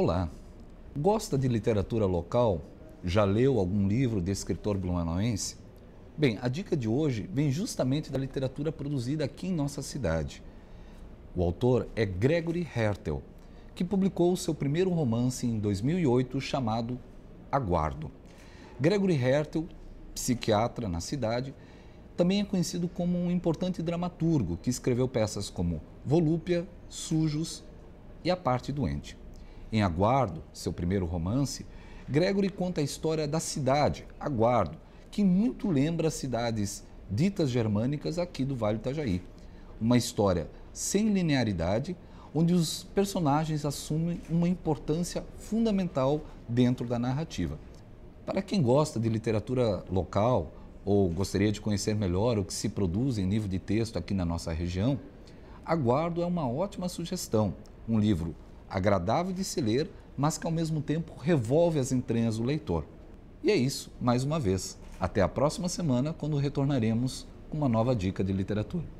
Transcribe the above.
Olá. Gosta de literatura local? Já leu algum livro de escritor blumenauense? Bem, a dica de hoje vem justamente da literatura produzida aqui em nossa cidade. O autor é Gregory Hertel, que publicou seu primeiro romance em 2008 chamado Aguardo. Gregory Hertel, psiquiatra na cidade, também é conhecido como um importante dramaturgo que escreveu peças como Volúpia, Sujos e A Parte Doente. Em Aguardo, seu primeiro romance, Gregory conta a história da cidade, Aguardo, que muito lembra as cidades ditas germânicas aqui do Vale do Itajaí. Uma história sem linearidade, onde os personagens assumem uma importância fundamental dentro da narrativa. Para quem gosta de literatura local ou gostaria de conhecer melhor o que se produz em nível de texto aqui na nossa região, Aguardo é uma ótima sugestão. Um livro agradável de se ler, mas que ao mesmo tempo revolve as entranhas do leitor. E é isso, mais uma vez. Até a próxima semana, quando retornaremos com uma nova dica de literatura.